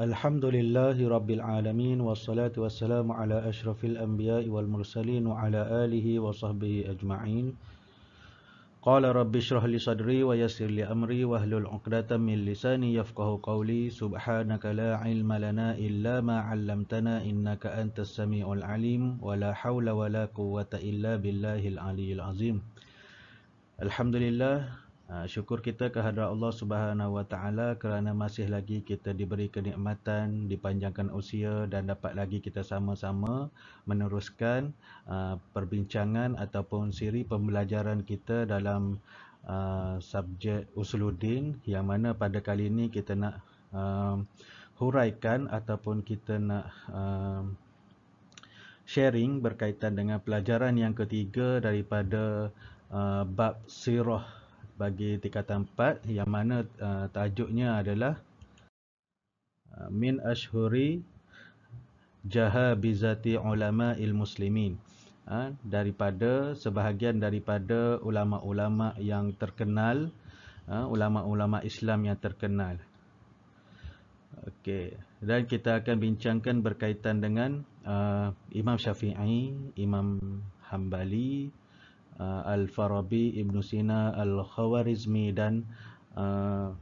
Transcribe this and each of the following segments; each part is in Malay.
Alhamdulillahi Rabbil Alamin Wassalatu wassalamu ala ashrafil anbiya wal mursalin Wa ala alihi wa sahbihi ajma'in Qala rabbi syrah li sadri wa yasir li amri Wa ahlul uqdata min lisani yafqahu qawli Subhanaka la ilma lana illa ma'allamtana Innaka anta sami'ul alim Wa la hawla wa la quwata illa billahi al-aliyyil azim Alhamdulillah Ah, syukur kita kehadiran Allah Subhanahu Wa Taala kerana masih lagi kita diberi kenikmatan dipanjangkan usia dan dapat lagi kita sama-sama meneruskan ah, perbincangan ataupun siri pembelajaran kita dalam ah, subjek usuluddin yang mana pada kali ini kita nak huraikan ataupun kita nak sharing berkaitan dengan pelajaran yang ketiga daripada bab sirah bagi tingkatan 4 yang mana uh, tajuknya adalah uh, min ashhuri jaha bizati ulama il muslimin ha, daripada sebahagian daripada ulama-ulama yang terkenal ha, ulama-ulama Islam yang terkenal okey dan kita akan bincangkan berkaitan dengan uh, Imam Syafi'i, Imam Hambali, uh, Al-Farabi, Ibn Sina, Al-Khawarizmi dan uh,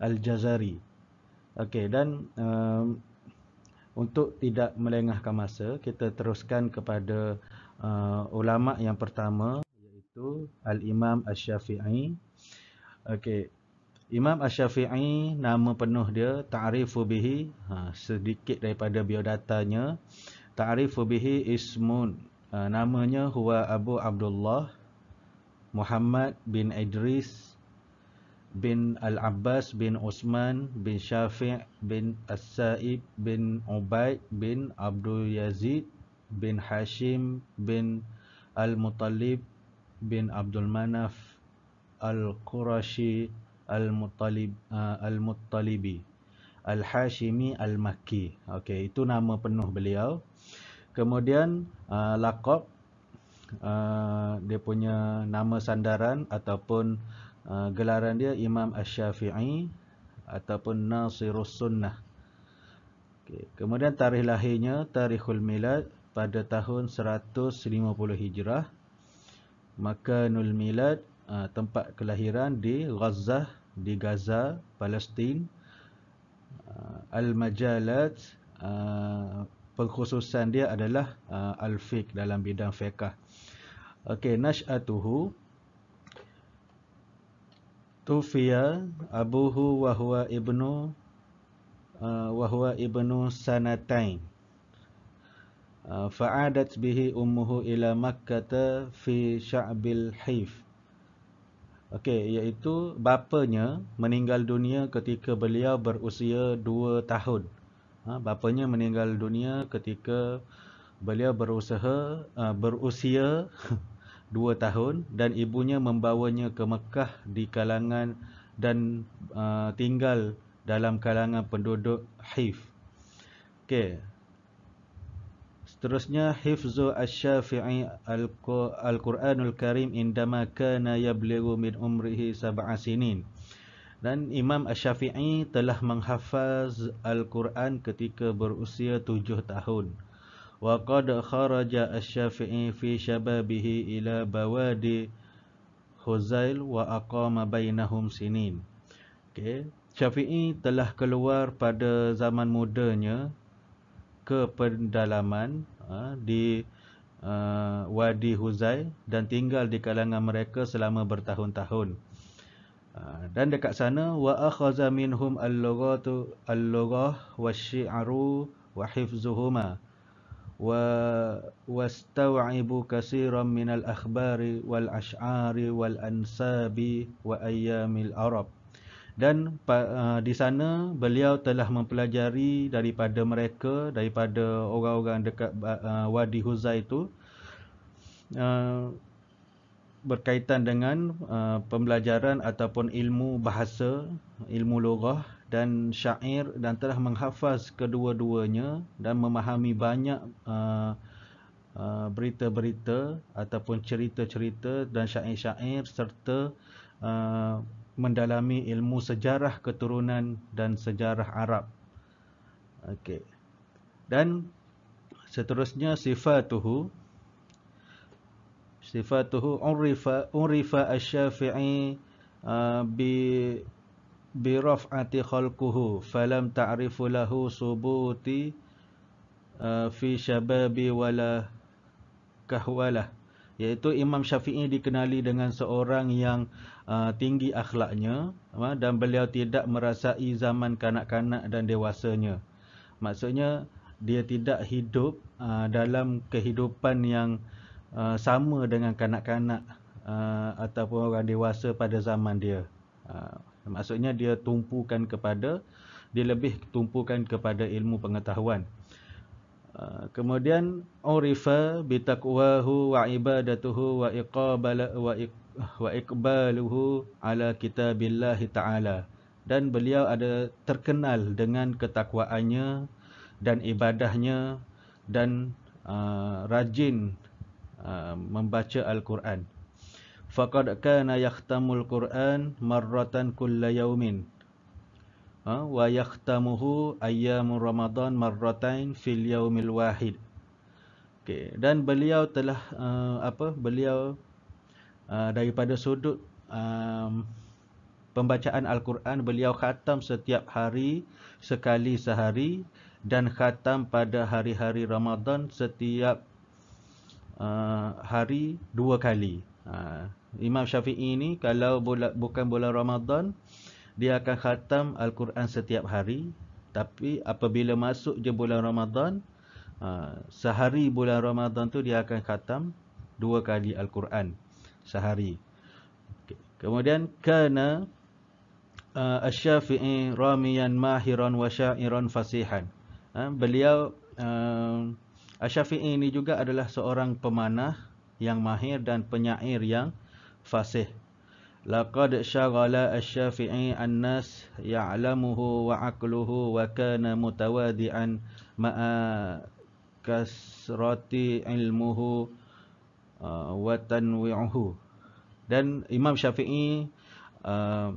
Al-Jazari. Okey dan um, untuk tidak melengahkan masa, kita teruskan kepada uh, ulama yang pertama iaitu Al-Imam Asy-Syafi'i. Okey. Imam Asy-Syafi'i nama penuh dia Ta'rifu bihi ha, sedikit daripada biodatanya Ta'rifu bihi ismun Uh, namanya Huwa Abu Abdullah Muhammad bin Idris bin Al-Abbas bin Osman bin Syafiq bin As-Saib bin Ubaid bin Abdul Yazid bin Hashim bin Al-Mutalib bin Abdul Manaf Al-Qurashi Al-Mutalib uh, Al-Mutalibi Al-Hashimi Al-Makki Okay, itu nama penuh beliau Kemudian uh, lakop, uh, dia punya nama sandaran ataupun uh, gelaran dia Imam Ash-Syafi'i ataupun Nasirus Sunnah. Okay. Kemudian tarikh lahirnya, tarikhul milad pada tahun 150 Hijrah. Maka nul milad, uh, tempat kelahiran di Gaza, di Gaza, Palestin. Uh, Al-Majalat, uh, pengkhususan dia adalah uh, al-fiqh dalam bidang fiqah. Okey, nash'atuhu Tufiya abuhu wa huwa ibnu uh, wa huwa ibnu sanatain. Uh, fa'adat bihi ummuhu ila Makkah fi Sya'bil Hif. Okey, iaitu bapanya meninggal dunia ketika beliau berusia 2 tahun. Ha, bapanya meninggal dunia ketika beliau berusaha uh, berusia 2 tahun dan ibunya membawanya ke Mekah di kalangan dan uh, tinggal dalam kalangan penduduk Hif. Okey. Seterusnya Hifzu Asy-Syafi'i Al-Qur'anul Karim indama kana yablighu min umrihi sab'a dan Imam Ash-Shafi'i telah menghafaz Al-Quran ketika berusia tujuh tahun. Wa qad kharaja Ash-Shafi'i fi syababihi ila bawadi Huzail wa aqama bainahum sinin. Okay. Syafi'i telah keluar pada zaman mudanya ke pendalaman ha, di uh, Wadi Huzail dan tinggal di kalangan mereka selama bertahun-tahun. Ah, dan dekat sana wa akhaza minhum al-lughatu al-lughah wa syi'ru wa hifzuhuma wa wastaw'ibu kasiran min al-akhbari wal ashari wal ansabi wa ayyamil arab dan ah, di sana beliau telah mempelajari daripada mereka daripada orang-orang dekat ah, wadi huzai itu berkaitan dengan uh, pembelajaran ataupun ilmu bahasa, ilmu logah dan syair dan telah menghafaz kedua-duanya dan memahami banyak berita-berita uh, uh, ataupun cerita-cerita dan syair-syair serta uh, mendalami ilmu sejarah keturunan dan sejarah Arab. Okey. Dan seterusnya sifatuhu sifatuhu urifa urifa asy-syafi'i uh, bi bi raf'ati khalquhu falam ta'rifu lahu subuti uh, fi syababi wala kahwalah Yaitu Imam Syafi'i dikenali dengan seorang yang uh, tinggi akhlaknya uh, dan beliau tidak merasai zaman kanak-kanak dan dewasanya maksudnya dia tidak hidup uh, dalam kehidupan yang Uh, sama dengan kanak-kanak uh, ataupun orang dewasa pada zaman dia. Uh, maksudnya dia tumpukan kepada dia lebih tumpukan kepada ilmu pengetahuan. Uh, kemudian urifa bi taqwahu wa ibadatuhu wa iqabala wa iqbaluhu ala kitabillah taala dan beliau ada terkenal dengan ketakwaannya dan ibadahnya dan uh, rajin Ah, membaca Al-Quran. Faqad kana yakhtamul Quran marratan kulla yawmin. Ha? Wa yakhtamuhu ayyamun Ramadan marratain fil yawmil wahid. Okay. Dan beliau telah, uh, apa, beliau uh, daripada sudut um, pembacaan Al-Quran, beliau khatam setiap hari sekali sehari dan khatam pada hari-hari Ramadan setiap uh, hari dua kali. Uh, Imam Syafi'i ni kalau bula, bukan bulan Ramadan, dia akan khatam Al-Quran setiap hari. Tapi apabila masuk je bulan Ramadan, uh, sehari bulan Ramadan tu dia akan khatam dua kali Al-Quran sehari. Okay. Kemudian, kena uh, Al-Syafi'i ramiyan mahiran wa syairan fasihan. Uh, beliau... Uh, Asy-Syafi'i ini juga adalah seorang pemanah yang mahir dan penyair yang fasih. Laqad syaghala Asy-Syafi'i an ya'lamuhu wa 'aqluhu wa kana mutawadi'an ma'a kasrati ilmuhu uh, wa tanwi'uhu. Dan Imam Syafi'i uh,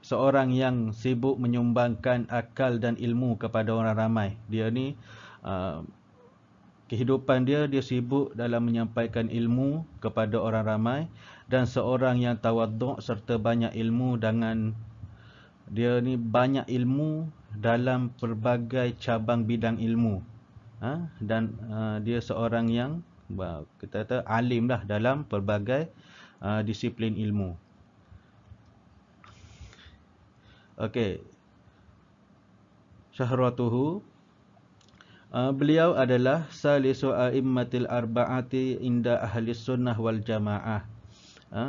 seorang yang sibuk menyumbangkan akal dan ilmu kepada orang ramai. Dia ni uh, kehidupan dia dia sibuk dalam menyampaikan ilmu kepada orang ramai dan seorang yang tawaduk serta banyak ilmu dengan dia ni banyak ilmu dalam pelbagai cabang bidang ilmu ha? dan uh, dia seorang yang kita kata alim lah dalam pelbagai uh, disiplin ilmu Okey. Syahratuhu Ah, beliau adalah salisu a'immatil arba'ati inda ahli sunnah wal jamaah. Ha?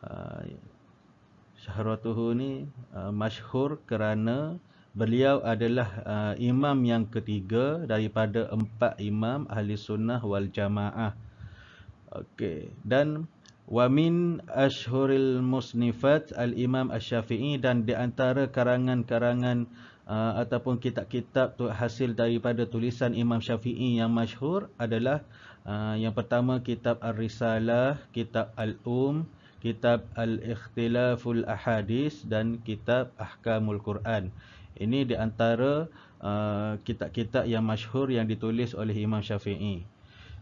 Uh, ni uh, masyhur kerana beliau adalah uh, imam yang ketiga daripada empat imam ahli sunnah wal jamaah. Okey, dan wa min ashhuril musnifat al-imam asy dan di antara karangan-karangan Ah, ataupun kitab-kitab tu hasil daripada tulisan Imam Syafi'i yang masyhur adalah uh, yang pertama kitab Ar-Risalah, kitab Al-Um, kitab Al-Ikhtilaful Ahadis dan kitab Ahkamul Quran. Ini di antara uh, kitab-kitab yang masyhur yang ditulis oleh Imam Syafi'i.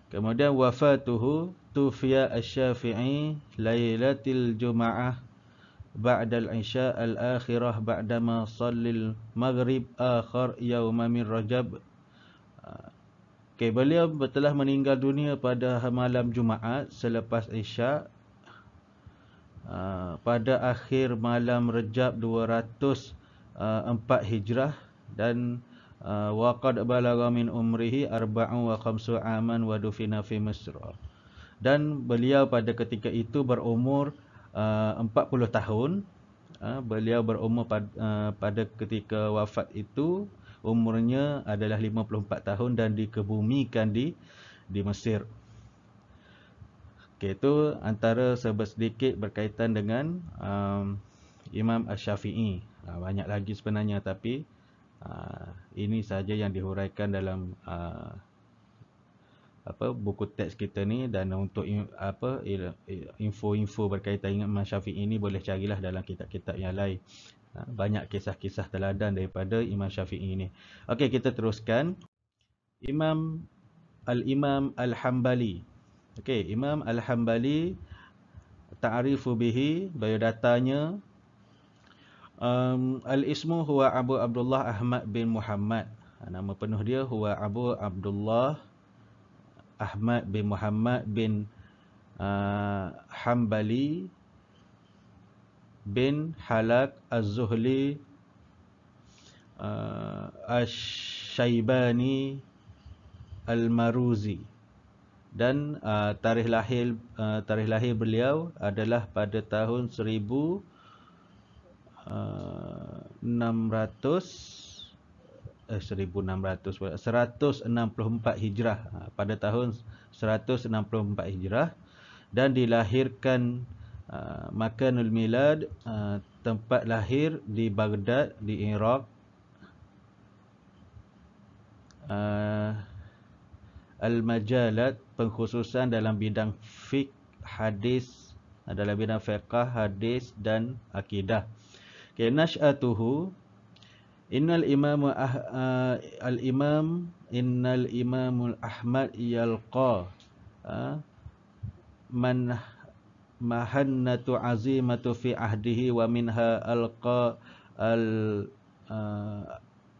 Kemudian wafatuhu tufiya asy-Syafi'i lailatul Jumu'ah ba'dal insya al-akhirah ba'dama salil maghrib akhar yawma min rajab Okay, beliau telah meninggal dunia pada malam Jumaat selepas Isyak ah, pada akhir malam Rejab 204 Hijrah dan ah, waqad balagha min umrihi arba'u wa khamsu aman wa dufina fi Misr. Dan beliau pada ketika itu berumur uh, 40 tahun uh, beliau berumur pada, uh, pada ketika wafat itu umurnya adalah 54 tahun dan dikebumikan di di Mesir okay, itu antara sedikit berkaitan dengan um, Imam Ash-Syafi'i uh, banyak lagi sebenarnya tapi uh, ini saja yang dihuraikan dalam uh, apa buku teks kita ni dan untuk apa info-info berkaitan dengan Imam Syafi'i ni boleh carilah dalam kitab-kitab yang lain. Ha, banyak kisah-kisah teladan daripada Imam Syafi'i ini. Okey, kita teruskan. Imam Al-Imam Al-Hambali. Okey, Imam Al-Hambali ta'rifu bihi biodatanya um, al-ismu huwa Abu Abdullah Ahmad bin Muhammad. Ha, nama penuh dia huwa Abu Abdullah Ahmad bin Muhammad bin uh, Hambali bin Halak Az-Zuhli uh, Ash-Shaybani Al-Maruzi dan uh, tarikh lahir uh, tarikh lahir beliau adalah pada tahun 1600 uh, eh, 1600 164 Hijrah ha, pada tahun 164 Hijrah dan dilahirkan uh, makanul milad uh, tempat lahir di Baghdad di Iraq uh, al-majalat pengkhususan dalam bidang fik hadis adalah bidang fiqah hadis dan akidah okay, Innal Imam ah, uh, ah, al-imam innal imamul ahmad yalqa uh, man mahannatu azimatu fi ahdihi wa minha alqa al uh, ah,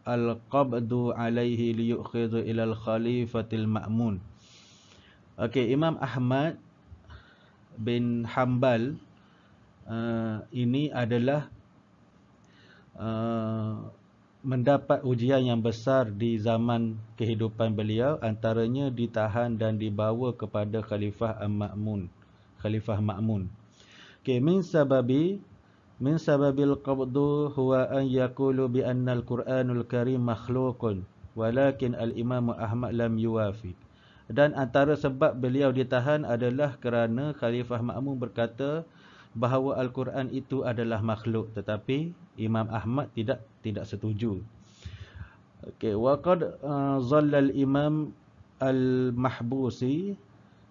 al-qabdu alayhi liyukhidhu ila al-khalifatil ma'mun Okey Imam Ahmad bin Hanbal uh, ini adalah uh, mendapat ujian yang besar di zaman kehidupan beliau antaranya ditahan dan dibawa kepada khalifah Ma'mun khalifah Ma'mun okay, min sababi min sababil qabdu huwa an yaqulu bi anna al-Quranul Karim makhluqun walakin al-Imam Ahmad lam yuwafi dan antara sebab beliau ditahan adalah kerana khalifah Ma'mun berkata bahawa al-Quran itu adalah makhluk tetapi Imam Ahmad tidak tidak setuju. Okey, waqad zallal imam al-mahbusi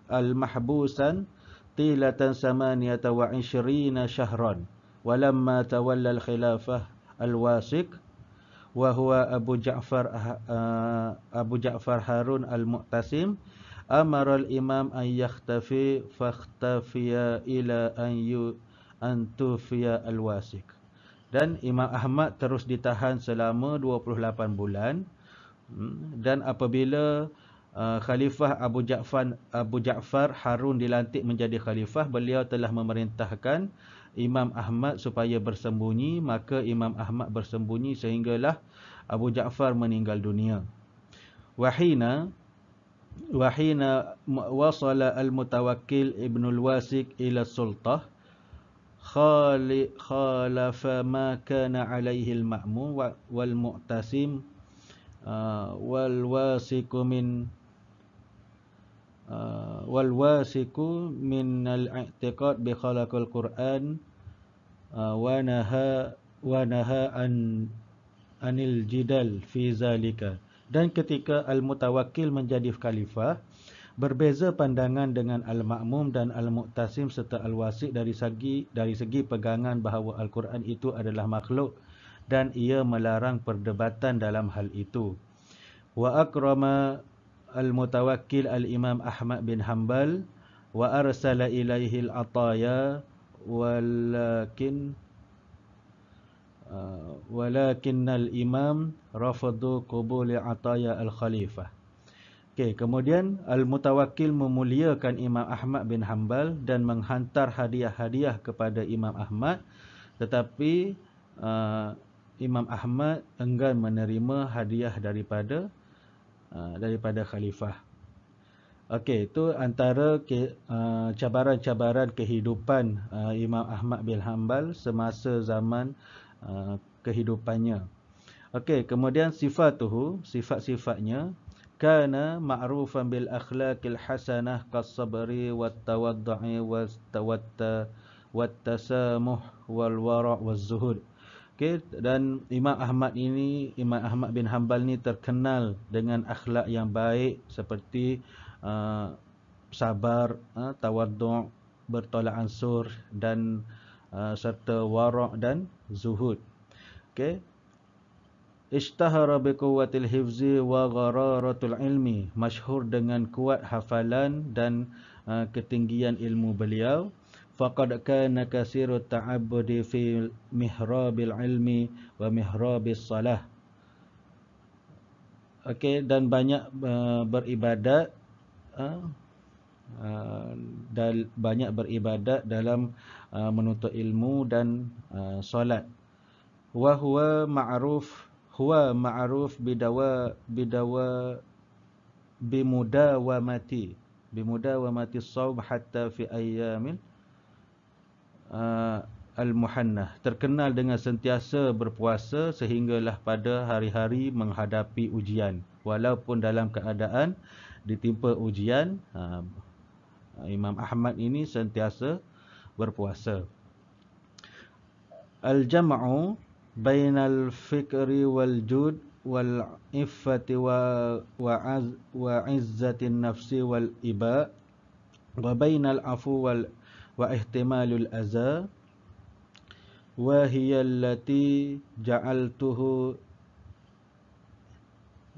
al-mahbusan tilatan samaniyata wa ishirina syahran walamma tawallal khilafah al wasik wa huwa Abu Ja'far Abu Ja'far Harun al-Mu'tasim amara al-imam an yakhtafi fakhtafiya ila an yu an tufiya al wasik dan Imam Ahmad terus ditahan selama 28 bulan hmm. dan apabila uh, khalifah Abu Ja'far Abu Ja'far Harun dilantik menjadi khalifah beliau telah memerintahkan Imam Ahmad supaya bersembunyi maka Imam Ahmad bersembunyi sehinggalah Abu Ja'far meninggal dunia wahina wahina wasala al mutawakil ibnul wasik ila sultah khalafa ma kana alaihi al-ma'mum wal mu'tasim uh, wal wasiku min uh, wal wasiku min al-i'tiqad bi khalaqil qur'an uh, wa naha wa naha an anil jidal fi zalika dan ketika al-mutawakkil menjadi khalifah Berbeza pandangan dengan Al-Ma'mum dan Al-Mu'tasim serta Al-Wasiq dari segi, dari segi pegangan bahawa Al-Quran itu adalah makhluk dan ia melarang perdebatan dalam hal itu. Wa akrama al-mutawakkil al-imam Ahmad bin Hanbal wa arsala ilaihi al-ataya walakin uh, walakin al-imam rafadu qubuli ataya al-khalifah. Okay, kemudian Al-Mutawakil memuliakan Imam Ahmad bin Hanbal dan menghantar hadiah-hadiah kepada Imam Ahmad tetapi uh, Imam Ahmad enggan menerima hadiah daripada uh, daripada khalifah. Okey, itu antara ke, uh, cabaran-cabaran kehidupan uh, Imam Ahmad bin Hanbal semasa zaman uh, kehidupannya. Okey, kemudian sifat tuhu, sifat-sifatnya kana ma'rufan bil akhlaqil hasanah kasabri wattawaddu'i wattawatta wattasamuh wal wara' wazzuhud okay? dan Imam Ahmad ini Imam Ahmad bin Hanbal ni terkenal dengan akhlak yang baik seperti uh, sabar uh, tawaddu' bertolak ansur dan uh, serta wara' dan zuhud okay? Ishtahara biquwwatil hifzi wa gararatul ilmi, masyhur dengan kuat hafalan dan uh, ketinggian ilmu beliau. Faqad kana kasiru ta'abbudi fi mihrabil ilmi wa mihrabis salah. Okey dan banyak uh, beribadat uh, Uh, dan banyak beribadat dalam uh, menuntut ilmu dan uh, solat. Wahwa ma'ruf huwa ma'ruf bidawa bidawa bimudawamati bimudawamati saum hatta fi ayyamil uh, al-muhannah terkenal dengan sentiasa berpuasa sehinggalah pada hari-hari menghadapi ujian walaupun dalam keadaan ditimpa ujian uh, Imam Ahmad ini sentiasa berpuasa al-jam'u بين الفكر والجود والعفة وعزة النفس والإباء وبين العفو واحتمال الأذى وهي التي جعلته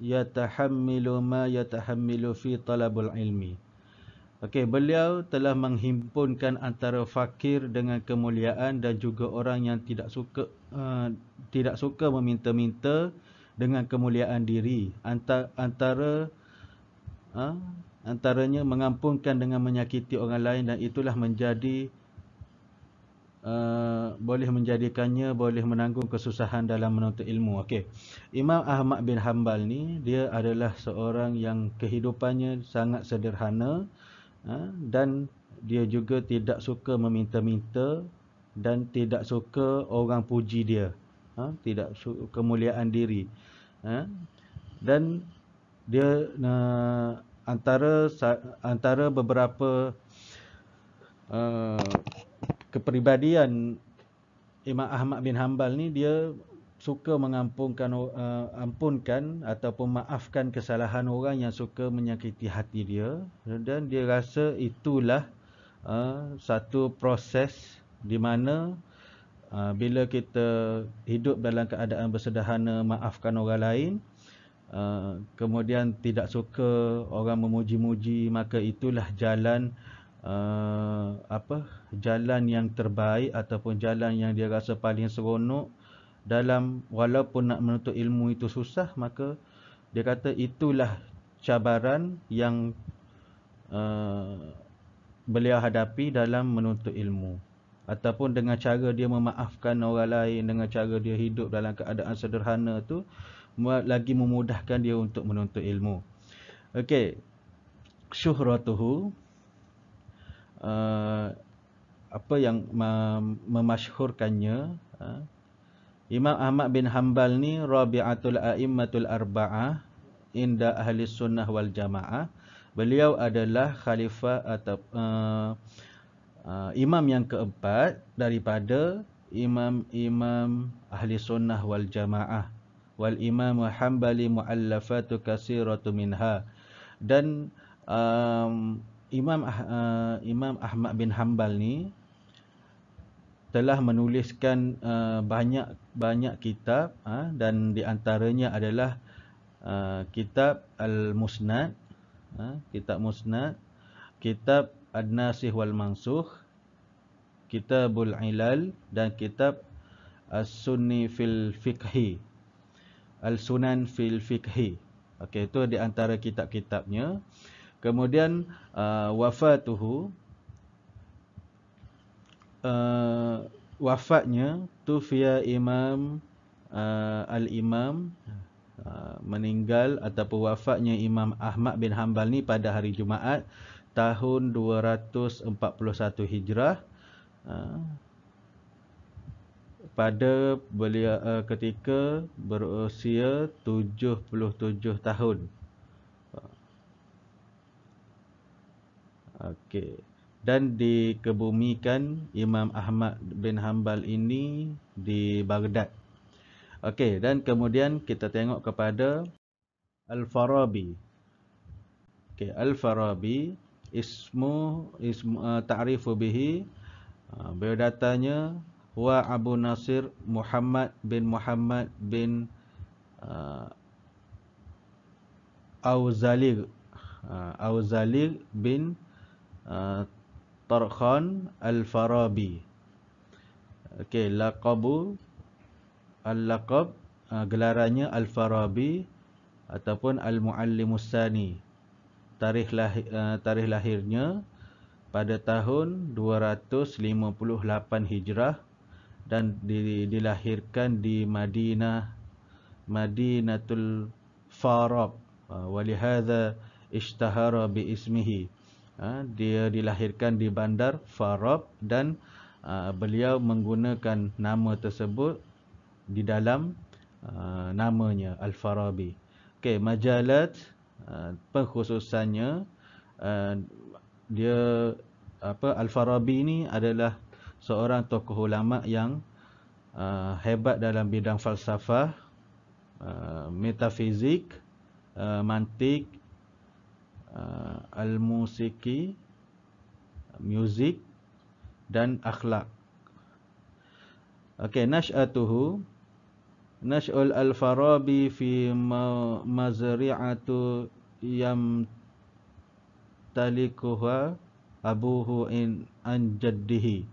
يتحمل ما يتحمل في طلب العلم Okey, beliau telah menghimpunkan antara fakir dengan kemuliaan dan juga orang yang tidak suka uh, tidak suka meminta-minta dengan kemuliaan diri. Antara antara uh, eh, antaranya mengampunkan dengan menyakiti orang lain dan itulah menjadi Uh, boleh menjadikannya boleh menanggung kesusahan dalam menuntut ilmu okey Imam Ahmad bin Hanbal ni dia adalah seorang yang kehidupannya sangat sederhana Ha? dan dia juga tidak suka meminta-minta dan tidak suka orang puji dia ha? tidak suka kemuliaan diri ha? dan dia antara antara beberapa uh, kepribadian Imam Ahmad bin Hanbal ni dia suka mengampunkan uh, ampunkan ataupun maafkan kesalahan orang yang suka menyakiti hati dia dan dia rasa itulah uh, satu proses di mana uh, bila kita hidup dalam keadaan bersederhana maafkan orang lain uh, kemudian tidak suka orang memuji-muji maka itulah jalan uh, apa jalan yang terbaik ataupun jalan yang dia rasa paling seronok dalam walaupun nak menuntut ilmu itu susah maka dia kata itulah cabaran yang uh, beliau hadapi dalam menuntut ilmu ataupun dengan cara dia memaafkan orang lain dengan cara dia hidup dalam keadaan sederhana tu lagi memudahkan dia untuk menuntut ilmu okey syuhratuhu uh, apa yang memasyhurkannya uh, Imam Ahmad bin Hanbal ni Rabi'atul A'immatul Arba'ah Inda Ahli Sunnah wal Jama'ah Beliau adalah khalifah atau uh, uh, Imam yang keempat Daripada Imam-imam Ahli Sunnah wal Jama'ah Wal Imam Hanbali mu'allafatu kasiratu minha Dan um, Imam uh, Imam Ahmad bin Hanbal ni telah menuliskan banyak-banyak uh, kitab uh, dan di antaranya adalah uh, kitab Al-Musnad, uh, kitab Musnad, kitab Ad-Nasih wal Mansukh, Kitabul Ilal dan kitab As-Sunni fil Fiqhi. Al-Sunan fil Fiqhi. Okey, itu di antara kitab-kitabnya. Kemudian uh, wafatuhu, uh, wafatnya tufiya imam uh, al-imam uh, meninggal ataupun wafatnya imam Ahmad bin Hanbal ni pada hari Jumaat tahun 241 Hijrah uh, pada belia uh, ketika berusia 77 tahun. Uh, okey dan dikebumikan Imam Ahmad bin Hanbal ini di Baghdad. Okey, dan kemudian kita tengok kepada Al-Farabi. Okey, Al-Farabi ismu ismu uh, ta'rifu bihi uh, beliau wa Abu Nasir Muhammad bin Muhammad bin uh, eh, Auzalig uh, Auzalig bin Tarkhan Al-Farabi. Okey, laqabu al-laqab ah, gelarannya Al-Farabi ataupun Al-Muallimussani. Tarikh lahir ah, tarikh lahirnya pada tahun 258 Hijrah dan dilahirkan di Madinah Madinatul Farab. Ah, walihada ishtahara bi ismihi. Ha, dia dilahirkan di bandar Farab dan ha, beliau menggunakan nama tersebut di dalam ha, namanya Al-Farabi. Okey, majalat pengkhususannya dia apa Al-Farabi ini adalah seorang tokoh ulama yang uh, hebat dalam bidang falsafah, uh, metafizik, uh, mantik, uh, uh, al-musiki music dan akhlak okey nashatuhu nashul al-farabi fi mazri'atu yam talikuha abuhu in an jaddihi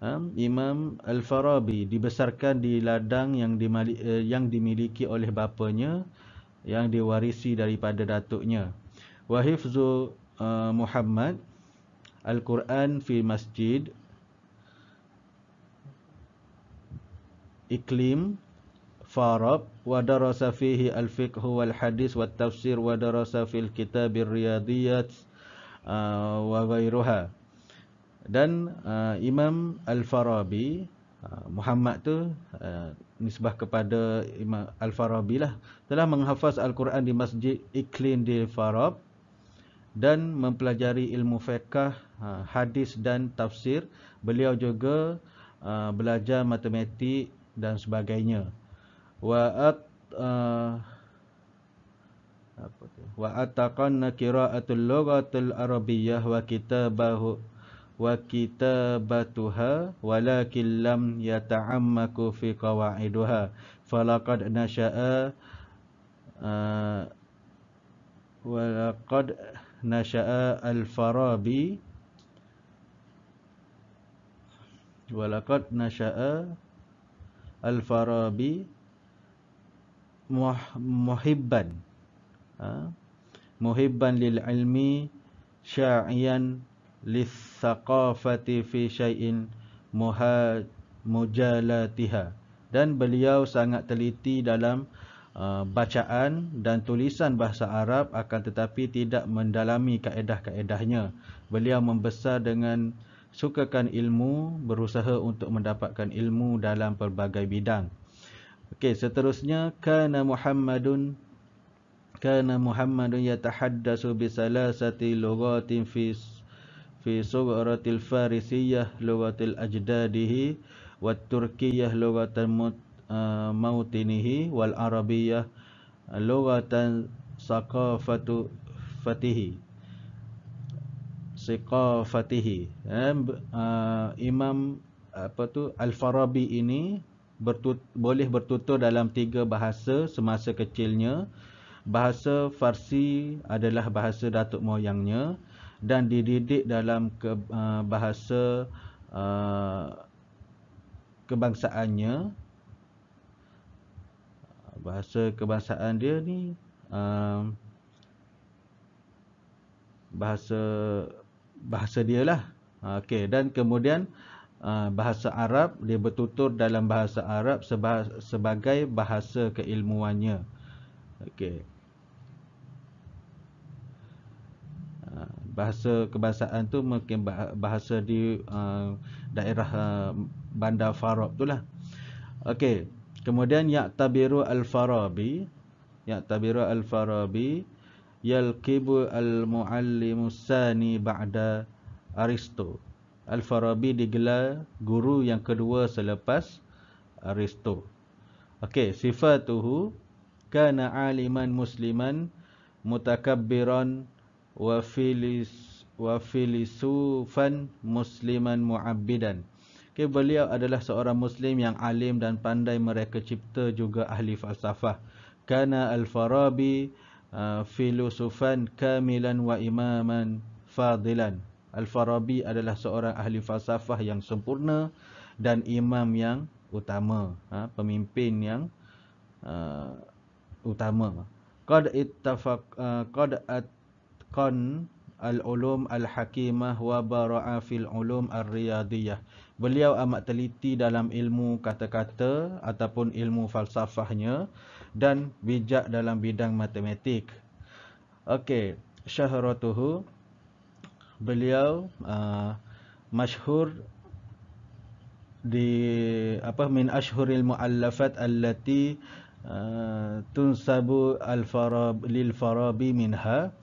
um, Imam Al-Farabi dibesarkan di ladang yang, dimali, eh, yang dimiliki oleh bapanya yang diwarisi daripada datuknya wa hifzu uh, Muhammad al-Quran fi masjid iklim farab wa darasa fihi al-fiqh wal hadis wat tafsir wa darasa fil kitab ar-riyadiyat uh, wa ghairuha dan uh, Imam Al-Farabi uh, Muhammad tu uh, nisbah kepada Imam Al-Farabi lah telah menghafaz Al-Quran di Masjid Iklim di Farab uh, dan mempelajari ilmu fiqah, ha, hadis dan tafsir. Beliau juga ha, belajar matematik dan sebagainya. Wa'at ha, uh, wa'ataqan qira'atul lughatil arabiyyah wa kitabahu wa kitabatuha walakin lam yata'ammaku fi qawa'iduha falaqad nasha'a uh, walaqad nasha'a al-farabi walakad nasha'a al-farabi muh, muhibban ha? muhibban lil ilmi sya'iyan lis saqafati fi syai'in muha dan beliau sangat teliti dalam Eh, bacaan dan tulisan bahasa Arab akan tetapi tidak mendalami kaedah-kaedahnya. Beliau membesar dengan sukakan ilmu, berusaha untuk mendapatkan ilmu dalam pelbagai bidang. Okey, seterusnya kana Muhammadun kana Muhammadun yatahaddasu bi salasati lughatin fi fi sughratil farisiyah lughatil ajdadihi wat turkiyah lughatan Ah, mautinihi wal arabiyah lughatan saqafatu fatihi siqafatihi ah, imam apa tu al farabi ini bertut, boleh bertutur dalam tiga bahasa semasa kecilnya bahasa farsi adalah bahasa datuk moyangnya dan dididik dalam ke, ah, bahasa kebangsaannya bahasa kebangsaan dia ni um, bahasa bahasa dia lah. okay dan kemudian uh, bahasa Arab dia bertutur dalam bahasa Arab seba sebagai bahasa keilmuannya. Okey. Uh, bahasa kebangsaan tu mungkin bahasa di uh, daerah uh, Bandar Farab tu lah. Okey. Kemudian ya Tabiru al-farabi ya Tabiru al-farabi yalqibu al-muallim as-sani ba'da aristo al-farabi digelar guru yang kedua selepas aristo okey sifatuhu kana aliman musliman mutakabbiran wa filis wa filisufan musliman muabbidan Okay, beliau adalah seorang Muslim yang alim dan pandai mereka cipta juga ahli falsafah. Kana al-Farabi uh, filosofan kamilan wa imaman fadilan. Al-Farabi adalah seorang ahli falsafah yang sempurna dan imam yang utama. Ha, pemimpin yang uh, utama. Qad ittafaq, uh, qad atqan al-ulum al-hakimah wa bara'a fil-ulum al-riyadiyah. Beliau amat teliti dalam ilmu kata-kata ataupun ilmu falsafahnya dan bijak dalam bidang matematik. Okey, Syahratuhu beliau uh, masyhur di apa min ashhuril muallafat allati uh, tunsabu al-farab lil-farabi minha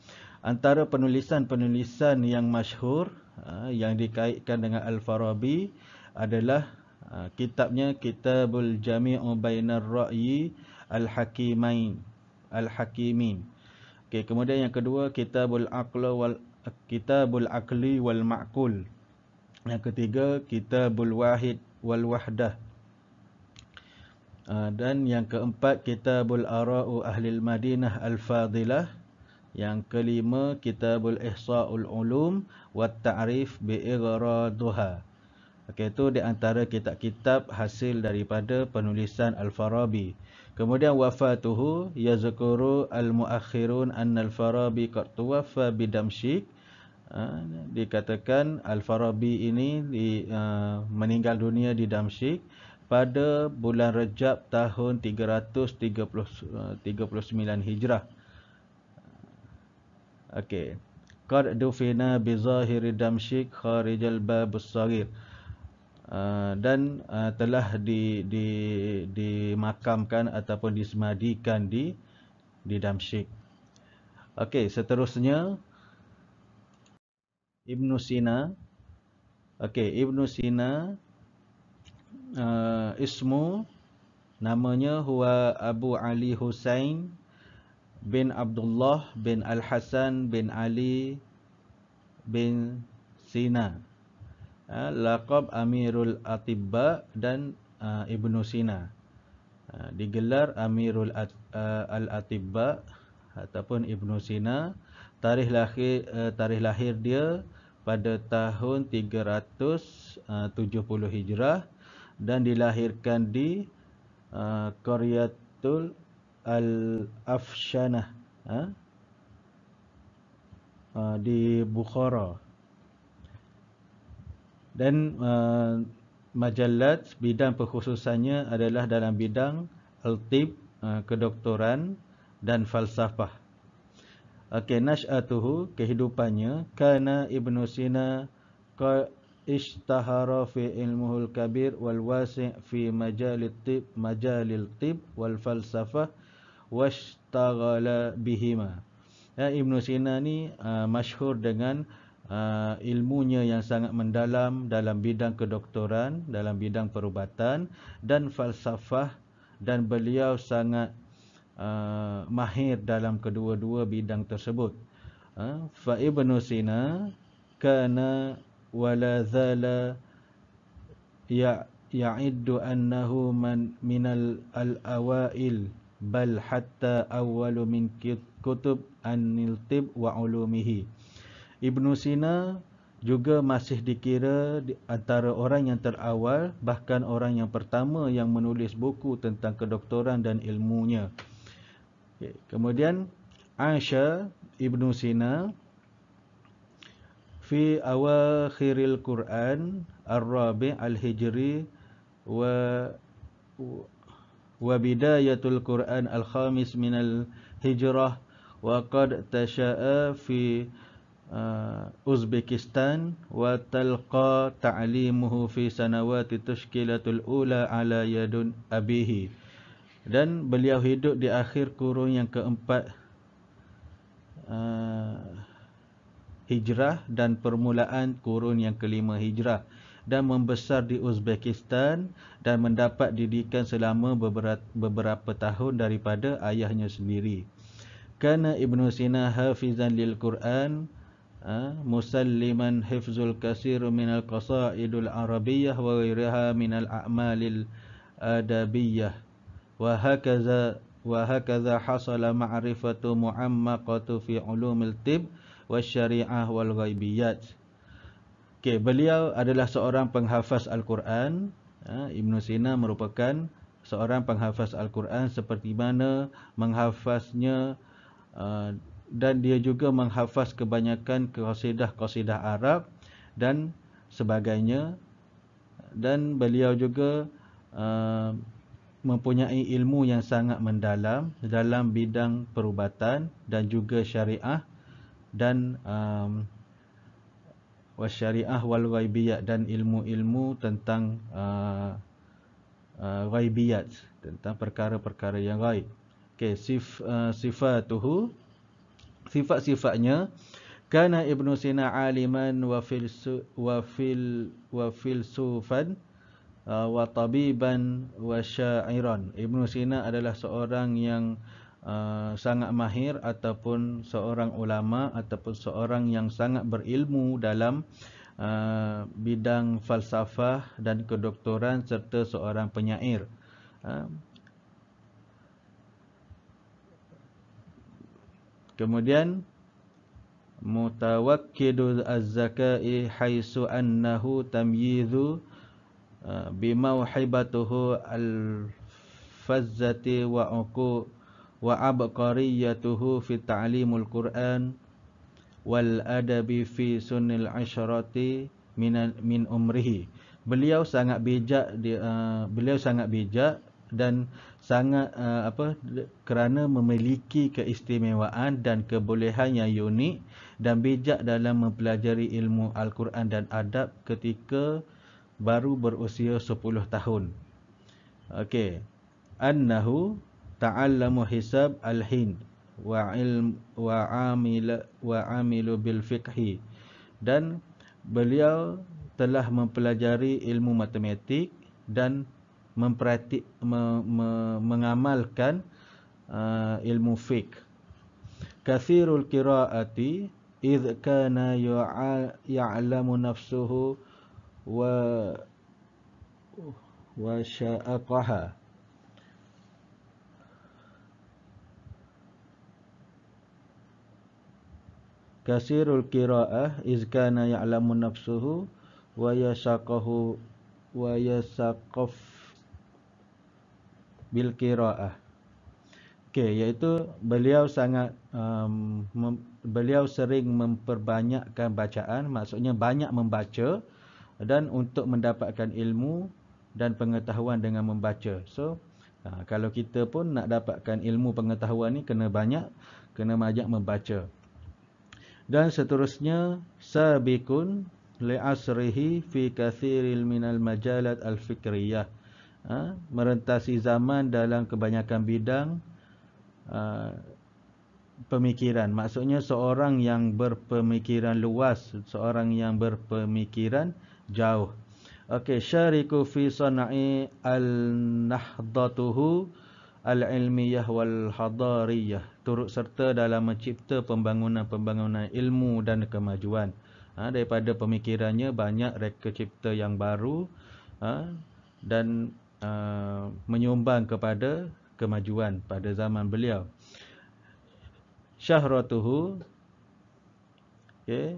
antara penulisan-penulisan yang masyhur Ha, yang dikaitkan dengan Al-Farabi adalah ha, kitabnya Kitabul Jami'u Bainar Ra'yi Al-Hakimain Al-Hakimin. Okey, kemudian yang kedua Kitabul Aql wal Kitabul Akli wal Ma'qul. Yang ketiga Kitabul Wahid wal Wahdah. Ha, dan yang keempat Kitabul Ara'u Ahlil Madinah Al-Fadilah. Yang kelima kitabul ihsaul ulum wa ta'rif bi igraduha. Okey itu di antara kitab-kitab hasil daripada penulisan Al-Farabi. Kemudian wafatuhu yazkuru al-muakhirun anna Al-Farabi qad tuwaffa bi Damsyik. Ha, dikatakan Al-Farabi ini di, uh, meninggal dunia di Damsyik pada bulan Rejab tahun 339 ha, Hijrah. Okey. Qad dufina bi zahiri damsyik kharijal bab as-saghir. Ah, dan uh, telah di di dimakamkan ataupun disemadikan di di Damsyik. Okey, seterusnya Ibn Sina Okey, Ibn Sina uh, ismu namanya huwa Abu Ali Hussein bin Abdullah bin Al-Hasan bin Ali bin Sina. Ha, laqab Amirul Atibba dan uh, Ibnu Sina. Ha, digelar Amirul At, uh, Al-Atibba ataupun Ibnu Sina. Tarikh lahir, uh, tarikh lahir dia pada tahun 370 Hijrah dan dilahirkan di uh, Qaryatul Al-Afshanah ha? ha, di Bukhara dan uh, majalat bidang perkhususannya adalah dalam bidang al-tib, uh, kedoktoran dan falsafah ok, nash'atuhu kehidupannya kana ibnu Sina ka ishtahara fi ilmuhul kabir wal wasi' fi majalit tib majalil tib wal falsafah washtaghala bihima. Ya, Ibn Sina ni uh, masyhur dengan uh, ilmunya yang sangat mendalam dalam bidang kedoktoran, dalam bidang perubatan dan falsafah dan beliau sangat uh, mahir dalam kedua-dua bidang tersebut. Uh, Fa Ibn Sina kana wala zala ya ya'iddu annahu man minal al-awail bal hatta awwalu min kutub anil tib wa ulumihi Ibn Sina juga masih dikira di antara orang yang terawal bahkan orang yang pertama yang menulis buku tentang kedoktoran dan ilmunya okay. kemudian Aisha Ibn Sina fi awakhiril Quran Ar-Rabi' al-Hijri wa وبدايه القران الخامس من الهجره وقد تشاء في اوزبكستان وتلقى تعليمه في سنوات التشكيله الاولى على يد ابيه dan beliau hidup di akhir kurun yang keempat uh, hijrah dan permulaan kurun yang kelima hijrah dan membesar di Uzbekistan dan mendapat didikan selama beberapa tahun daripada ayahnya sendiri. Kana Ibn Sina hafizan lil Quran ha, musalliman hifzul kasir min al qasaidul Arabiyah wa ghairaha min al a'malil adabiyyah wa hakaza wa hakaza hasala ma'rifatu mu'ammaqatu fi ulumil tib wa syari'ah wal ghaibiyat. Okey, beliau adalah seorang penghafaz Al-Quran. Ya, Ibn Sina merupakan seorang penghafaz Al-Quran seperti mana menghafaznya uh, dan dia juga menghafaz kebanyakan kosidah-kosidah Arab dan sebagainya. Dan beliau juga uh, mempunyai ilmu yang sangat mendalam dalam bidang perubatan dan juga syariah dan perubatan. Um, wasyariah wal ghaibiyat dan ilmu-ilmu tentang uh, uh, ghaibiyat tentang perkara-perkara yang ghaib. Okey, sif uh, sifatuhu sifat-sifatnya kana ibnu sina aliman wa fil wa fil wa fil sufan uh, wa tabiban wa syairan. Ibnu Sina adalah seorang yang Uh, sangat mahir ataupun seorang ulama ataupun seorang yang sangat berilmu dalam uh, bidang falsafah dan kedoktoran serta seorang penyair. Uh, kemudian mutawakkidu az-zaka'i haitsu annahu tamyizu uh, bimauhibatuhu al-fazzati wa 'uqu wa abqariyatuhu fi ta'limul Qur'an wal adabi fi sunnil asharati min min umrihi. Beliau sangat bijak dia uh, eh, beliau sangat bijak dan sangat uh, apa kerana memiliki keistimewaan dan kebolehan yang unik dan bijak dalam mempelajari ilmu al-Quran dan adab ketika baru berusia 10 tahun. Okey. Annahu ta'allamu hisab al-hind wa ilm wa amila wa amilu bil fiqhi dan beliau telah mempelajari ilmu matematik dan mempraktik me, me, mengamalkan uh, ilmu fiqh kathirul qiraati id kana ya'lamu nafsuhu wa wa sya'aqaha Kasirul qira'ah iz kana ya'lamu nafsuhu wa yasaqahu wa yasaqaf bil qira'ah. Okey, iaitu beliau sangat um, mem, beliau sering memperbanyakkan bacaan, maksudnya banyak membaca dan untuk mendapatkan ilmu dan pengetahuan dengan membaca. So, uh, kalau kita pun nak dapatkan ilmu pengetahuan ni kena banyak kena banyak membaca dan seterusnya sabiqun li asrihi fi kathiril minal majalat al fikriyah ha? merentasi zaman dalam kebanyakan bidang uh, pemikiran maksudnya seorang yang berpemikiran luas seorang yang berpemikiran jauh okey syariku fi sanai al nahdatuhu al ilmiyah wal hadariyah turut serta dalam mencipta pembangunan-pembangunan ilmu dan kemajuan. Ha, daripada pemikirannya banyak reka cipta yang baru ha, dan uh, menyumbang kepada kemajuan pada zaman beliau. Syahratuhu okay,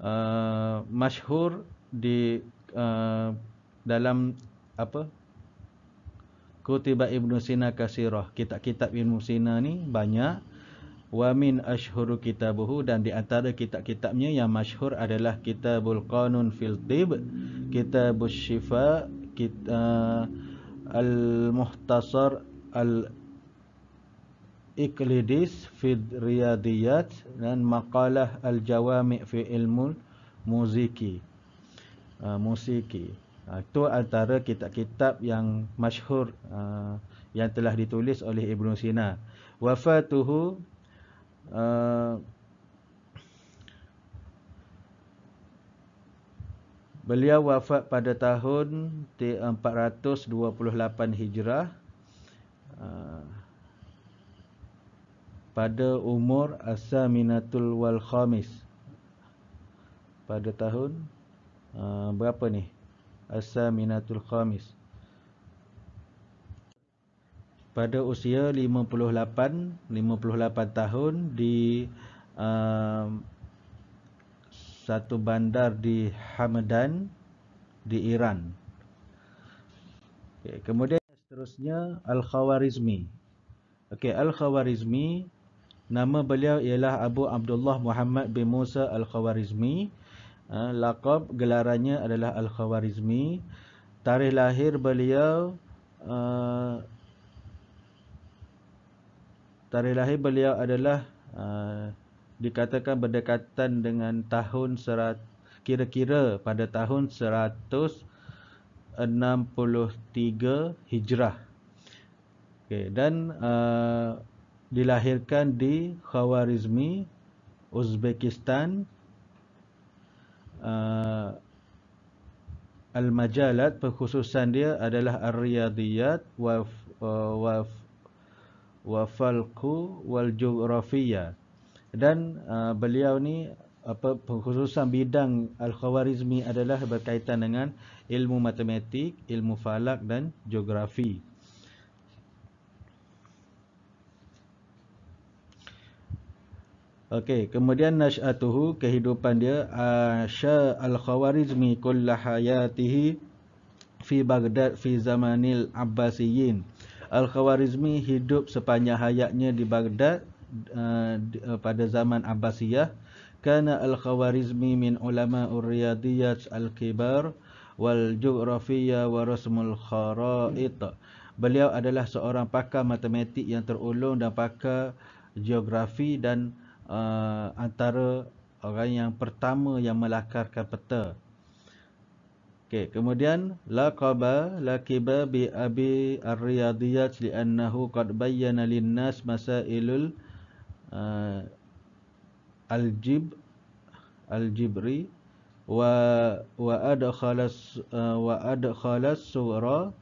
uh, masyhur di uh, dalam apa? Kutiba Ibn Sina Kasirah. Kitab-kitab Ibn Sina ni banyak wa min ashhuru kitabuhu dan di antara kitab-kitabnya yang masyhur adalah kitabul qanun fil tib kitabus syifa kit, uh, eh, al muhtasar al iklidis fi riyadiyat dan maqalah al jawami fi ilmul muziki uh, musiki eh, itu antara kitab-kitab yang masyhur uh, yang telah ditulis oleh Ibn Sina. Wafatuhu Eh, beliau wafat pada tahun 428 eh, Hijrah uh, pada umur Asaminatul Wal Khamis pada tahun uh, berapa ni Asaminatul Khamis pada usia 58 58 tahun di uh, satu bandar di Hamadan di Iran. Okay, kemudian seterusnya Al-Khawarizmi. Okey, Al-Khawarizmi nama beliau ialah Abu Abdullah Muhammad bin Musa Al-Khawarizmi. Uh, lakab gelarannya adalah Al-Khawarizmi. Tarikh lahir beliau uh, tarikh lahir beliau adalah uh, dikatakan berdekatan dengan tahun kira-kira pada tahun 163 Hijrah. Okay, dan uh, dilahirkan di Khawarizmi, Uzbekistan. Uh, Al-Majalat perkhususan dia adalah Ar-Riyadiyat wa, uh, wa wafalku wal geografia dan uh, beliau ni apa pengkhususan bidang al-khawarizmi adalah berkaitan dengan ilmu matematik, ilmu falak dan geografi. Okey, kemudian nasyatuhu kehidupan dia asha al-khawarizmi kull fi Baghdad fi zamanil Abbasiyyin. Al-Khawarizmi hidup sepanjang hayatnya di Baghdad uh, uh, pada zaman Abbasiyah. Kana Al-Khawarizmi min ulama riyadiyat al-kibar wal jughrafiyah wa rasmul kharait. Beliau adalah seorang pakar matematik yang terulung dan pakar geografi dan uh, antara orang yang pertama yang melakarkan peta. Okey, kemudian laqaba laqiba bi abi ar-riyadiyat li'annahu qad bayyana lin-nas masailul uh, al-jib al-jibri wa wa adkhala uh, wa adkhala sura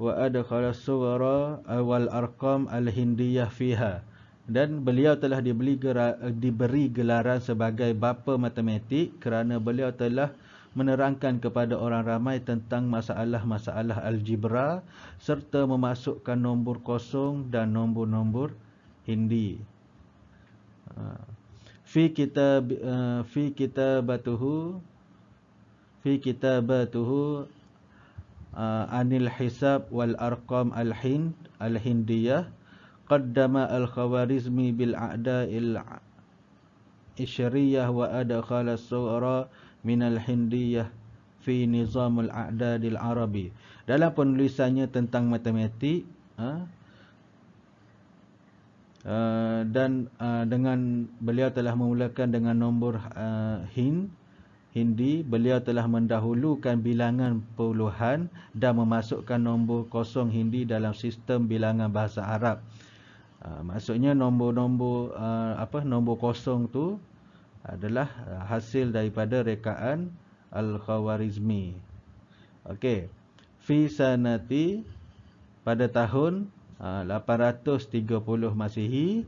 wa adkhala sura awal arqam al-hindiyah fiha dan beliau telah dibeli, eh, diberi gelaran sebagai bapa matematik kerana beliau telah menerangkan kepada orang ramai tentang masalah-masalah algebra serta memasukkan nombor kosong dan nombor-nombor hindi. Ha. Fi kita eh, fi kita batuhu fi kita batuhu eh, anil hisab wal arqam al hind al hindiyah qaddama al-Khawarizmi bil-A'da'il Isyariyah wa ada as-Sawara min al-Hindiyah fi nizam al-A'dad al-Arabi. Dalam penulisannya tentang matematik, ha? Uh, dan uh, dengan beliau telah memulakan dengan nombor uh, Hind, Hindi, beliau telah mendahulukan bilangan puluhan dan memasukkan nombor kosong Hindi dalam sistem bilangan bahasa Arab. Ah, maksudnya nombor-nombor uh, apa nombor kosong tu adalah ah, hasil daripada rekaan Al-Khawarizmi. Okey. Fi sanati pada tahun uh, 830 Masihi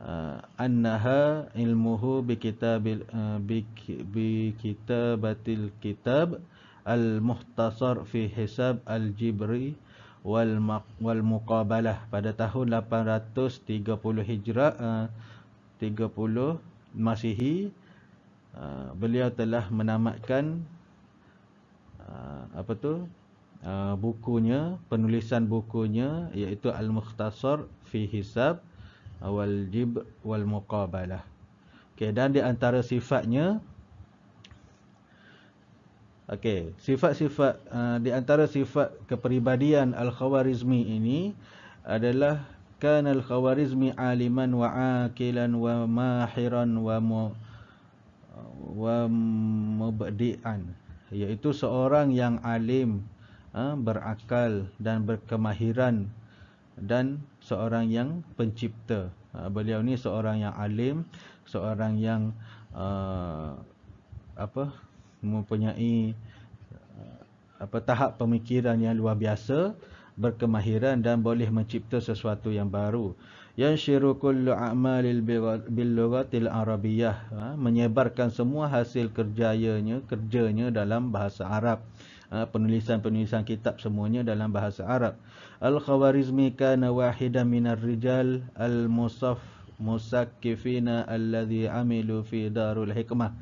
uh, annaha ilmuhu bi kitabil uh, bi kitabatil kitab al-muhtasar fi hisab al-jibri wal wal muqabalah pada tahun 830 Hijrah eh, uh, 30 Masihi uh, beliau telah menamatkan uh, apa tu uh, bukunya penulisan bukunya iaitu al mukhtasar fi hisab wal jib wal muqabalah okey dan di antara sifatnya Okey, sifat-sifat uh, di antara sifat kepribadian Al-Khawarizmi ini adalah kan Al-Khawarizmi aliman wa akilan wa mahiran wa mu wa mubdi'an iaitu seorang yang alim uh, berakal dan berkemahiran dan seorang yang pencipta uh, beliau ni seorang yang alim seorang yang uh, apa mempunyai eh, apa tahap pemikiran yang luar biasa berkemahiran dan boleh mencipta sesuatu yang baru Yang syirukul a'malil bil lughatil Arabiyah ha, menyebarkan semua hasil kerjayanya kerjanya dalam bahasa Arab ha, penulisan-penulisan kitab semuanya dalam bahasa Arab al-khawarizmi kana wahidan minar rijal al-musaff musakkifina alladhi amilu fi darul hikmah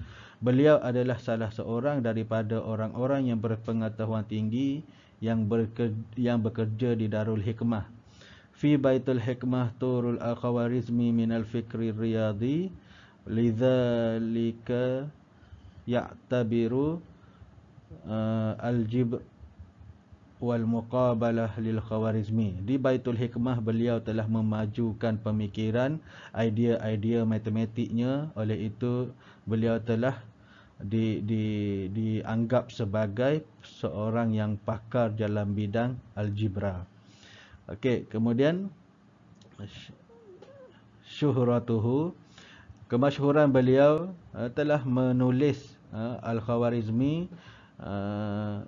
Beliau adalah salah seorang daripada orang-orang yang berpengetahuan tinggi yang bekerja, yang bekerja di Darul Hikmah. Fi Baitul Hikmah Turul Al-Khawarizmi min al-Fikri Riyadi lidzalika ya'tabiru uh, eh, al jib wal muqabalah lil khawarizmi di baitul hikmah beliau telah memajukan pemikiran idea-idea matematiknya oleh itu beliau telah di, di, dianggap sebagai seorang yang pakar dalam bidang algebra. Okey, kemudian syuhuratuhu kemasyhuran beliau uh, telah menulis uh, Al-Khawarizmi uh,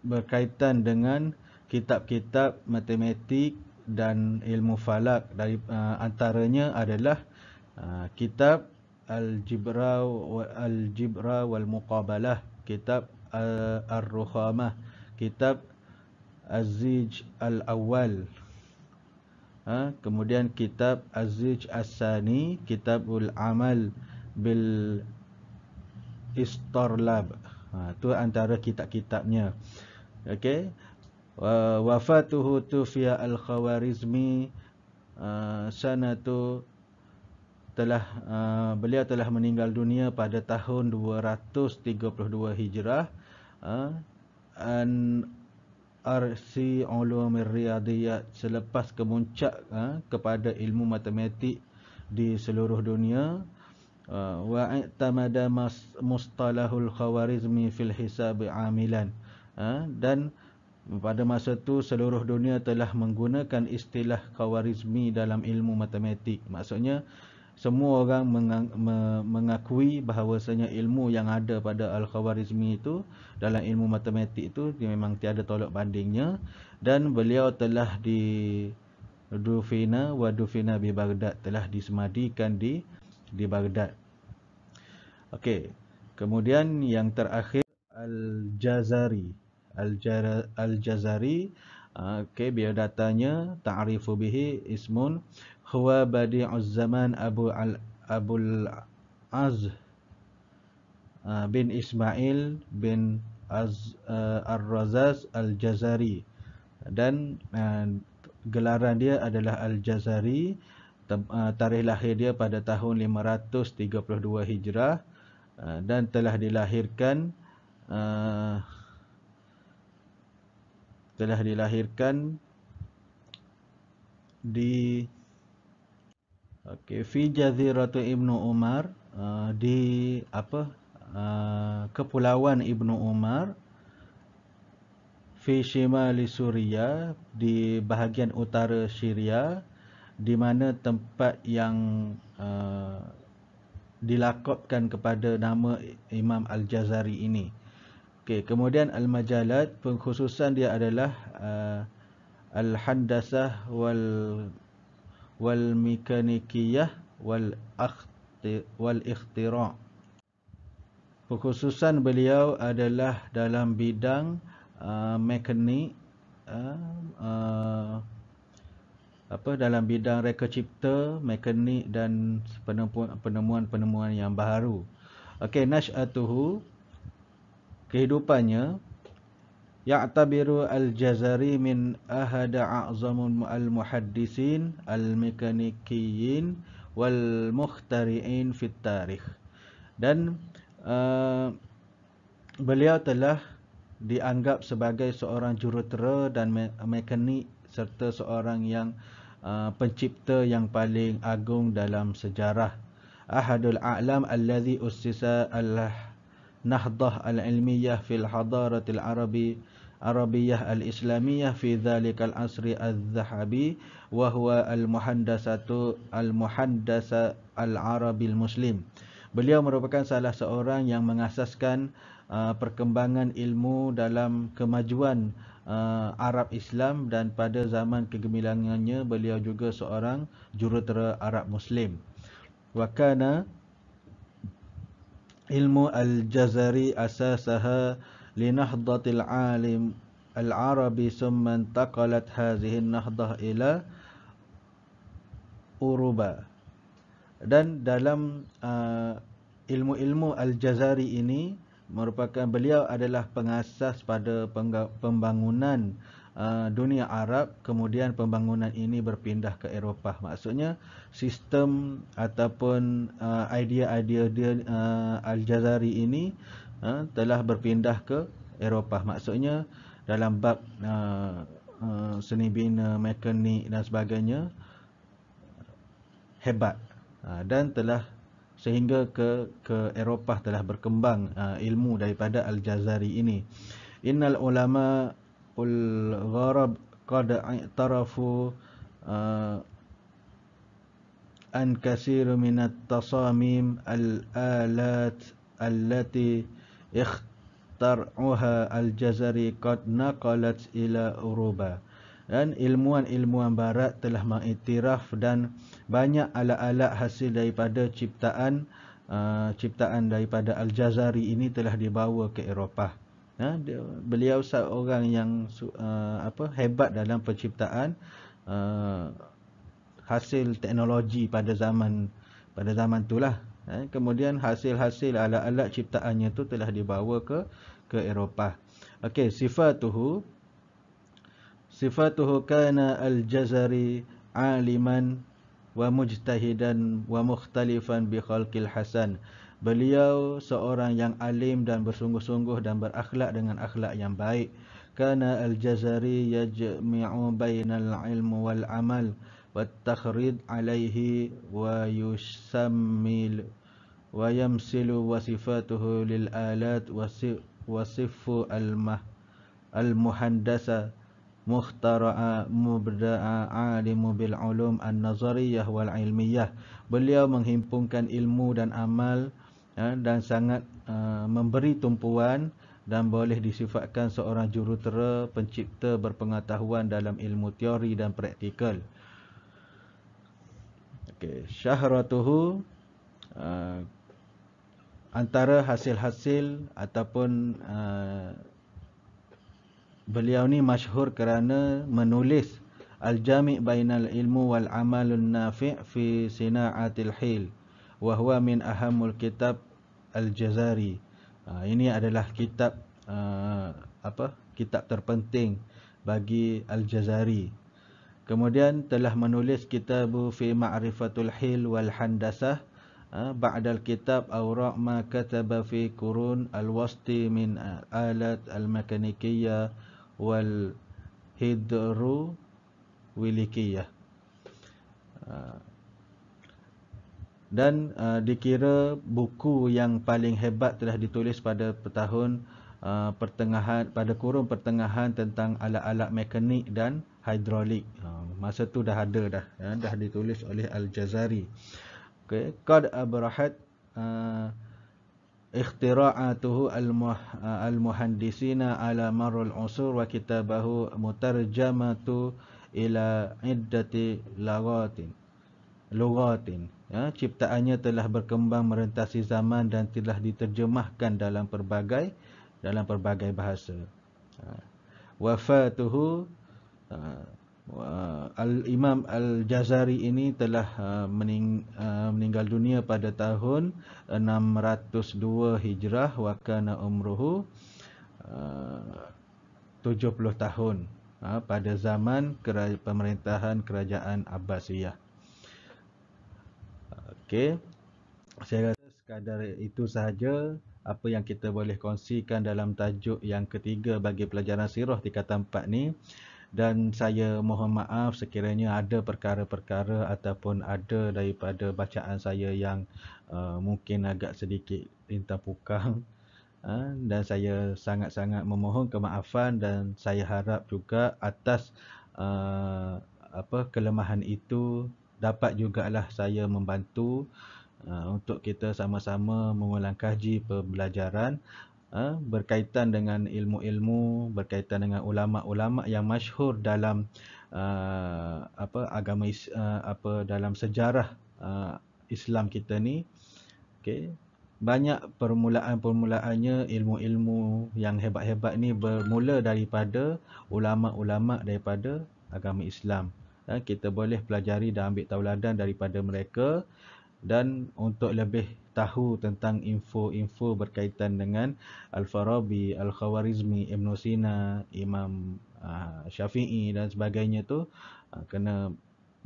berkaitan dengan kitab-kitab matematik dan ilmu falak dari uh, antaranya adalah uh, kitab Al-Jibra Al-Jibra wal-Muqabalah Kitab uh, Ar-Rukhamah Kitab Az-Zij Al-Awwal ha? Kemudian kitab Az-Zij As-Sani Kitabul Amal Bil Istarlab ha, antara kitab-kitabnya Okey Wafatuhu Tufiyah Al-Khawarizmi uh, Sanatu telah uh, beliau telah meninggal dunia pada tahun 232 Hijrah uh, an arsi ulum riyadiyat selepas kemuncak uh, kepada ilmu matematik di seluruh dunia uh, wa i'tamada mustalahul khawarizmi fil hisab amilan uh, dan pada masa itu seluruh dunia telah menggunakan istilah khawarizmi dalam ilmu matematik maksudnya semua orang mengakui bahawasanya ilmu yang ada pada Al-Khawarizmi itu dalam ilmu matematik itu memang tiada tolak bandingnya dan beliau telah di Dufina wa Dufina bi Baghdad telah disemadikan di di Baghdad. Okey, kemudian yang terakhir Al-Jazari. Al-Jazari ah, Okey, biodatanya ta'rifu bihi ismun huwa badi'uz zaman Abu al Abul Az uh, bin Ismail bin Az uh, Ar-Razaz Al-Jazari dan uh, gelaran dia adalah Al-Jazari uh, tarikh lahir dia pada tahun 532 Hijrah uh, dan telah dilahirkan telah dilahirkan di Okey, fi jaziratu Ibnu Umar uh, di apa? Uh, kepulauan Ibnu Umar fi shimali Suria di bahagian utara Syria di mana tempat yang uh, dilakopkan kepada nama Imam Al-Jazari ini. Okey, kemudian Al-Majalat pengkhususan dia adalah uh, Al-Handasah wal wal mekanikiyah wal akhti wal ikhtira Kekhususan beliau adalah dalam bidang uh, mekanik uh, uh, apa dalam bidang reka cipta mekanik dan penemuan-penemuan yang baru. okey nashatuhu kehidupannya Ya'tabiru al-Jazari min ahada a'zamun al-muhaddisin al-mekanikiyin wal-mukhtari'in fit tarikh. Dan uh, beliau telah dianggap sebagai seorang jurutera dan me mekanik serta seorang yang uh, pencipta yang paling agung dalam sejarah. Ahadul a'lam alladhi ustisa al lah Nahdah al-ilmiyah fil hadaratil arabi Arabiyah al-islamiyah fi dhalika al-asri al-zahabi Wa al-muhandasatu al-muhandasa al-arabi al-muslim Beliau merupakan salah seorang yang mengasaskan uh, perkembangan ilmu dalam kemajuan uh, Arab Islam dan pada zaman kegemilangannya beliau juga seorang jurutera Arab Muslim. Wakana ilmu al-jazari asasaha linahdatil alim al-arabi summa intaqalat hadhihi an-nahdah ila uruba dan dalam uh, ilmu-ilmu al-jazari ini merupakan beliau adalah pengasas pada pembangunan Ah, dunia Arab kemudian pembangunan ini berpindah ke Eropah maksudnya sistem ataupun ah, idea-idea dia uh, Al-Jazari ini uh, telah berpindah ke Eropah maksudnya dalam bab uh, uh, seni bina mekanik dan sebagainya hebat uh, dan telah sehingga ke ke Eropah telah berkembang uh, ilmu daripada Al-Jazari ini innal ulama ul gharab qad i'tarafu uh, an kasir min at tasamim al alat allati ikhtar'uha al jazari qad naqalat ila uruba dan ilmuan-ilmuan barat telah mengiktiraf dan banyak alat-alat hasil daripada ciptaan uh, ciptaan daripada Al-Jazari ini telah dibawa ke Eropah ya, dia, beliau seorang yang uh, apa hebat dalam penciptaan uh, hasil teknologi pada zaman pada zaman itulah ya. kemudian hasil-hasil alat-alat ciptaannya tu telah dibawa ke ke Eropah okey sifatuhu sifatuhu kana al-jazari aliman wa mujtahidan wa mukhtalifan bi khalqil hasan Beliau seorang yang alim dan bersungguh-sungguh dan berakhlak dengan akhlak yang baik. Kana al-Jazari yajmi'u bainal ilmu wal amal wa takhrid alaihi wa yusammil wa yamsilu wasifatuhu lil alat wa sifu al-muhandasa mukhtara'a mubda'a alimu bil ulum an-nazariyah wal ilmiyah beliau menghimpunkan ilmu dan amal Ya, dan sangat uh, memberi tumpuan dan boleh disifatkan seorang jurutera pencipta berpengetahuan dalam ilmu teori dan praktikal. Okey, syahratuhu uh, antara hasil-hasil ataupun uh, beliau ni masyhur kerana menulis Al-Jami' Bainal Ilmu Wal Amalun Nafi' Fi Sina'atil Hil Wahua min ahamul kitab Al-Jazari. Ah, ini adalah kitab ah, apa? Kitab terpenting bagi Al-Jazari. Kemudian telah menulis kitab Fi Ma'rifatul Hil wal Handasah ah, ba'dal kitab Awra' ma kataba fi Qurun al-Wasti min alat al-mekanikiyah wal hidru wilikiyah dan uh, dikira buku yang paling hebat telah ditulis pada tahun uh, pertengahan pada kurung pertengahan tentang alat-alat mekanik dan hidrolik. Uh, masa tu dah ada dah ya, dah ditulis oleh Al-Jazari. Okey, qad abrahat uh, ikhtira'atuhu uh, al-muhandisina ala marul usur wa kitabahu mutarjamatu ila iddati lughatin. Lughatin ya, ciptaannya telah berkembang merentasi zaman dan telah diterjemahkan dalam pelbagai dalam pelbagai bahasa. Ha. Wafatuhu ha. Al Imam Al Jazari ini telah ha, ha, meninggal dunia pada tahun 602 Hijrah wakana umruhu 70 tahun pada zaman pemerintahan kerajaan Abbasiyah. Okey. Saya rasa sekadar itu sahaja apa yang kita boleh kongsikan dalam tajuk yang ketiga bagi pelajaran sirah tingkatan 4 ni. Dan saya mohon maaf sekiranya ada perkara-perkara ataupun ada daripada bacaan saya yang uh, mungkin agak sedikit lintang pukang. Ha? Dan saya sangat-sangat memohon kemaafan dan saya harap juga atas uh, apa kelemahan itu dapat jugalah saya membantu uh, untuk kita sama-sama mengulang kaji pembelajaran uh, berkaitan dengan ilmu-ilmu berkaitan dengan ulama-ulama yang masyhur dalam uh, apa agama apa dalam sejarah Islam kita ni okey banyak permulaan-permulaannya ilmu-ilmu yang hebat-hebat ni bermula daripada ulama-ulama daripada agama Islam Eh, kita boleh pelajari dan ambil tauladan daripada mereka dan untuk lebih tahu tentang info-info berkaitan dengan Al-Farabi, Al-Khawarizmi, Ibn Sina, Imam ah, Syafi'i dan sebagainya tu ah, kena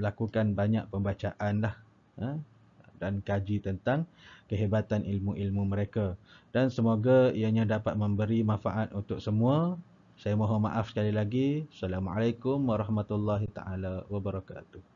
lakukan banyak pembacaan lah eh, dan kaji tentang kehebatan ilmu-ilmu mereka dan semoga ianya dapat memberi manfaat untuk semua saya mohon maaf sekali lagi. Assalamualaikum warahmatullahi taala wabarakatuh.